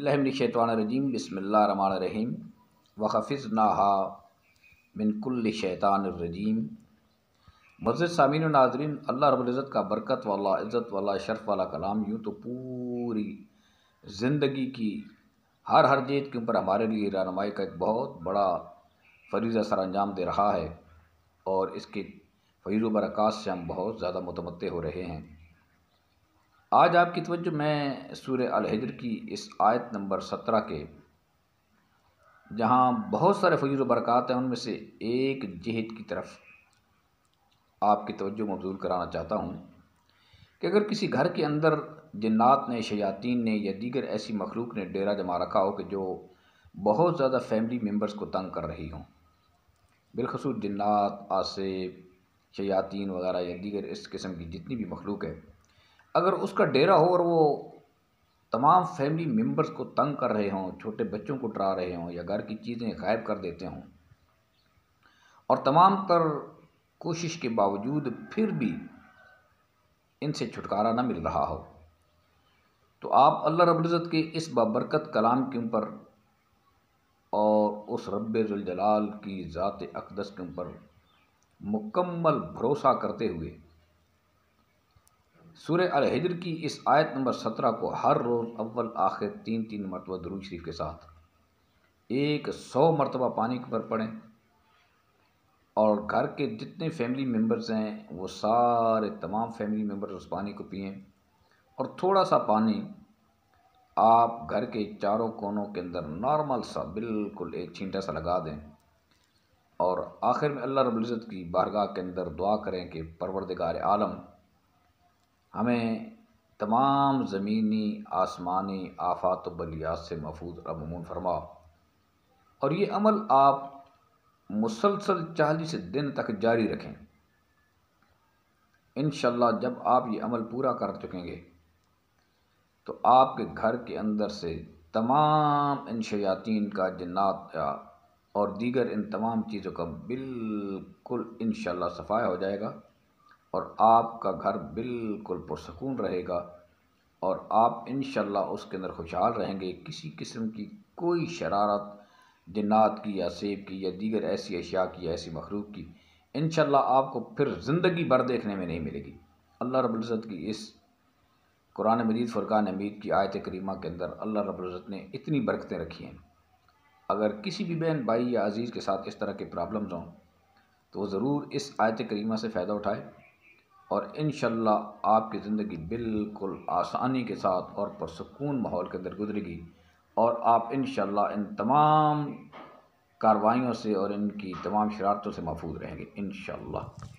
रजीम बसमीम वफ़िज़ नाहा मिनकुल शैतानरजीम मस्जिद सामीन नाजरीन अल्लाह रब्ज़त का बरकत वाला इज़्ज़त वाला शर्फ वाला कलाम यूँ तो पूरी ज़िंदगी की हर हर जीत के ऊपर हमारे लिए रहनमाई का एक बहुत बड़ा फरीज़ा सर अंजाम दे रहा है और इसके फैज़ बरक़ात से हम बहुत ज़्यादा मतमत हो रहे हैं आज आपकी तवज्जो मैं सूर्य अलहजर की इस आयत नंबर सत्रह के जहाँ बहुत सारे फजूल बरक़ात हैं उनमें से एक जहद की तरफ आपकी तवज्जो मबजूल कराना चाहता हूँ कि अगर किसी घर के अंदर जन्नात ने शयातीन ने या दीगर ऐसी मखलूक ने डेरा जमा रखा हो कि जो बहुत ज़्यादा फैमिली मेम्बर्स को तंग कर रही हों बिलखसूस जन्नात आसेब शयातीन वगैरह या दीगर इस किस्म की जितनी भी मखलूक है अगर उसका डेरा हो और वो तमाम फैमिली मेम्बर्स को तंग कर रहे हों छोटे बच्चों को डरा रहे हों या घर की चीज़ें गायब कर देते हों और तमाम तर कोशिश के बावजूद फिर भी इनसे छुटकारा ना मिल रहा हो तो आप अल्लाह रब्ज़त के इस बाबरकत कलाम के ऊपर और उस रबाल की ज़ात अकदस के ऊपर मुकम्मल भरोसा करते हुए सूर्य अलहिजर की इस आयत नंबर सत्रह को हर रोज़ अव्वल आखिर तीन तीन मरतबा दरूज शरीफ के साथ एक सौ मरतबा पानी पर पढ़ें और घर के जितने फैमिली मेम्बर्स हैं वो सारे तमाम फैमिली मेम्बर्स उस पानी को पिएँ और थोड़ा सा पानी आप घर के चारों कोनों के अंदर नॉर्मल सा बिल्कुल एक छींटा सा लगा दें और आखिर में अल्लाह रबुल्ज़त की बारगाह के अंदर दुआ करें कि परवरदगार आलम हमें तमाम ज़मीनी आसमानी आफात बलियात से महफूज अमूमन फरमा और ये अमल आप मुसलसल चालीस दिन तक जारी रखें इन जब आप ये अमल पूरा कर चुकेंगे तो आपके घर के अंदर से तमाम इन शयातीन का जन्नात और दीगर इन तमाम चीज़ों का बिल्कुल इन सफ़ाया हो जाएगा और आपका घर बिल्कुल पुरसकून रहेगा और आप इन उसके अंदर खुशहाल रहेंगे किसी किस्म की कोई शरारत जन्त की या सेब की या दीगर ऐसी अशिया की या ऐसी मखलूक की इन आपको फिर ज़िंदगी भर देखने में नहीं मिलेगी अल्लाह रब्ज़त की इस कुरान मजीद फ़ुरक़ान हमीद की आयत करीमा के अंदर अल्लाह रब्ज़त ने इतनी बरकतें रखी हैं अगर किसी भी बहन भाई या अज़ीज़ के साथ इस तरह के प्रॉब्लम्स हों तो ज़रूर इस आयत करीमा से फ़ायदा उठाए और इन आपकी ज़िंदगी बिल्कुल आसानी के साथ और पुरसकून माहौल के अंदर गुजरेगी और आप इन इन तमाम कार्रवाइयों से और इनकी तमाम शरारतों से महफूज रहेंगे इन